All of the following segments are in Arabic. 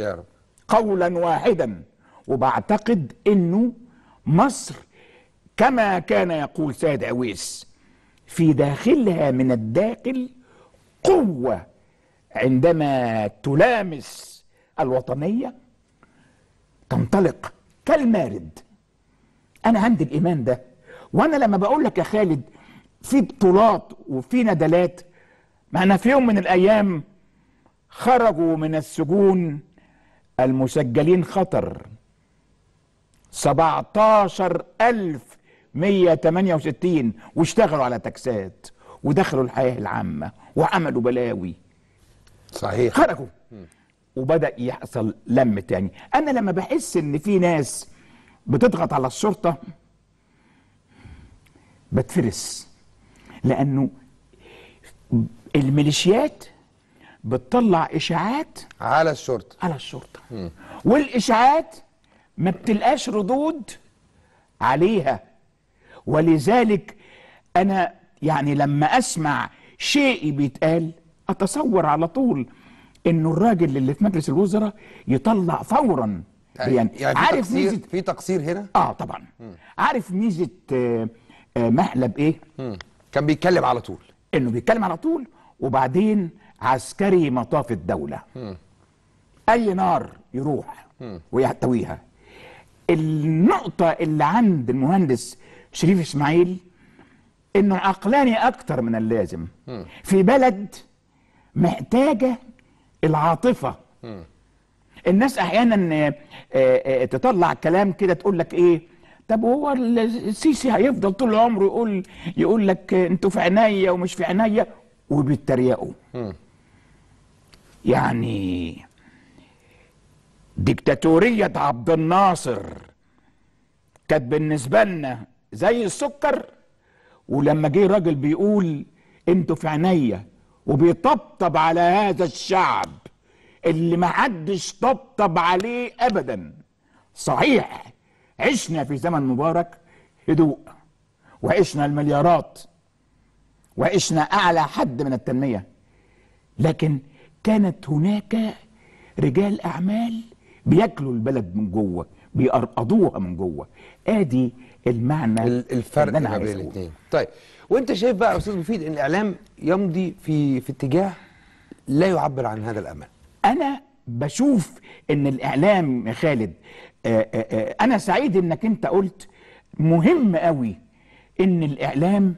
يا رب قولا واحدا وبعتقد انه مصر كما كان يقول سيد عويس في داخلها من الداخل قوه عندما تلامس الوطنيه تنطلق كالمارد انا عندي الايمان ده وانا لما بقول لك يا خالد في بطولات وفي ندلات ما انا في يوم من الايام خرجوا من السجون المسجلين خطر 17168 واشتغلوا على تكسات ودخلوا الحياة العامة وعملوا بلاوي صحيح خرجوا وبدأ يحصل لم تاني أنا لما بحس إن في ناس بتضغط على الشرطة بتفرس لأنه الميليشيات بتطلع اشاعات على الشرطه على الشرطه م. والاشاعات ما بتلقاش ردود عليها ولذلك انا يعني لما اسمع شيء بيتقال اتصور على طول انه الراجل اللي في مجلس الوزراء يطلع فورا يعني, يعني, يعني في عارف تقصير ميزه في تقصير هنا اه طبعا م. عارف ميزه آه آه مهلب ايه م. كان بيتكلم على طول انه بيتكلم على طول وبعدين عسكري مطاف الدولة م. أي نار يروح ويحتويها النقطة اللي عند المهندس شريف إسماعيل إنه عقلاني أكتر من اللازم في بلد محتاجة العاطفة الناس أحيانا آه، آه، تطلع كلام كده تقول لك إيه طب هو السيسي هيفضل طول عمره يقول يقول لك انتوا في عينيا ومش في عينيا وبيتريقوا يعني ديكتاتورية عبد الناصر كانت بالنسبة لنا زي السكر ولما جه راجل بيقول انتوا في عينيا وبيطبطب على هذا الشعب اللي ما حدش طبطب عليه ابدا صحيح عشنا في زمن مبارك هدوء وعشنا المليارات وعشنا أعلى حد من التنمية لكن كانت هناك رجال أعمال بياكلوا البلد من جوه بيرقضوها من جوه ادي المعنى الفرق ما بين الاثنين طيب وانت شايف بقى يا استاذ مفيد ان الاعلام يمضي في في اتجاه لا يعبر عن هذا الامل انا بشوف ان الاعلام يا خالد آآ آه، آآ آه، آه، انا سعيد انك انت قلت مهم قوي ان الاعلام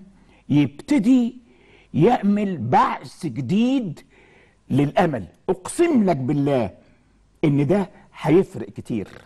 يبتدي يعمل بعث جديد للأمل أقسم لك بالله إن ده هيفرق كتير